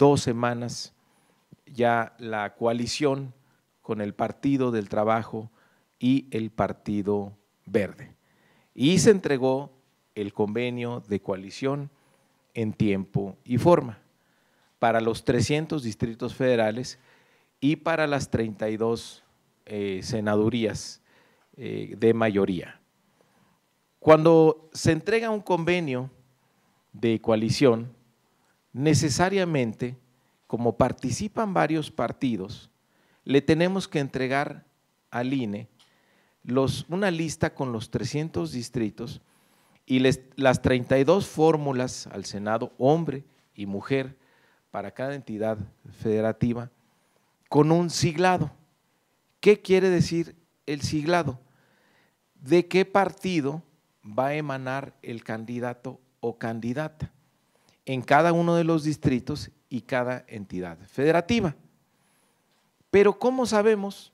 dos semanas ya la coalición con el Partido del Trabajo y el Partido Verde. Y se entregó el convenio de coalición en tiempo y forma para los 300 distritos federales y para las 32 eh, senadurías eh, de mayoría. Cuando se entrega un convenio de coalición, necesariamente, como participan varios partidos, le tenemos que entregar al INE una lista con los 300 distritos y las 32 fórmulas al Senado, hombre y mujer, para cada entidad federativa, con un siglado. ¿Qué quiere decir el siglado? ¿De qué partido va a emanar el candidato o candidata? en cada uno de los distritos y cada entidad federativa. Pero ¿cómo sabemos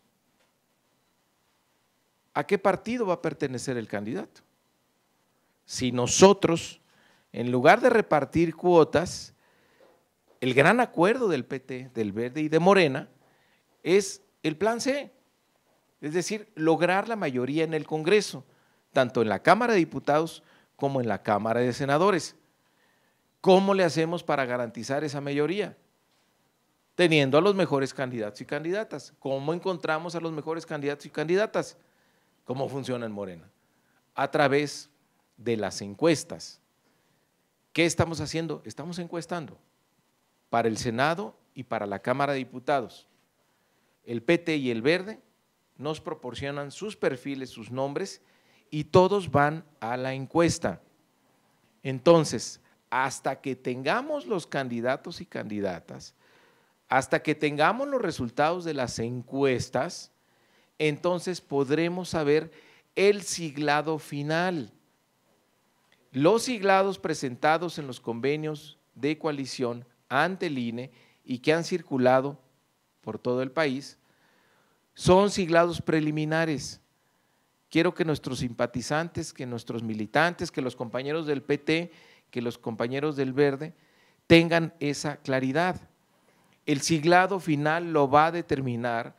a qué partido va a pertenecer el candidato? Si nosotros, en lugar de repartir cuotas, el gran acuerdo del PT, del Verde y de Morena es el plan C, es decir, lograr la mayoría en el Congreso, tanto en la Cámara de Diputados como en la Cámara de Senadores. ¿Cómo le hacemos para garantizar esa mayoría? Teniendo a los mejores candidatos y candidatas. ¿Cómo encontramos a los mejores candidatos y candidatas? ¿Cómo funciona en Morena? A través de las encuestas. ¿Qué estamos haciendo? Estamos encuestando para el Senado y para la Cámara de Diputados. El PT y el Verde nos proporcionan sus perfiles, sus nombres, y todos van a la encuesta. Entonces, hasta que tengamos los candidatos y candidatas, hasta que tengamos los resultados de las encuestas, entonces podremos saber el siglado final. Los siglados presentados en los convenios de coalición ante el INE y que han circulado por todo el país son siglados preliminares. Quiero que nuestros simpatizantes, que nuestros militantes, que los compañeros del PT que los compañeros del verde tengan esa claridad. El siglado final lo va a determinar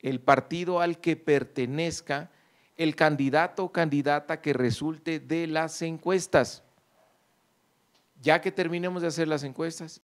el partido al que pertenezca el candidato o candidata que resulte de las encuestas. Ya que terminemos de hacer las encuestas,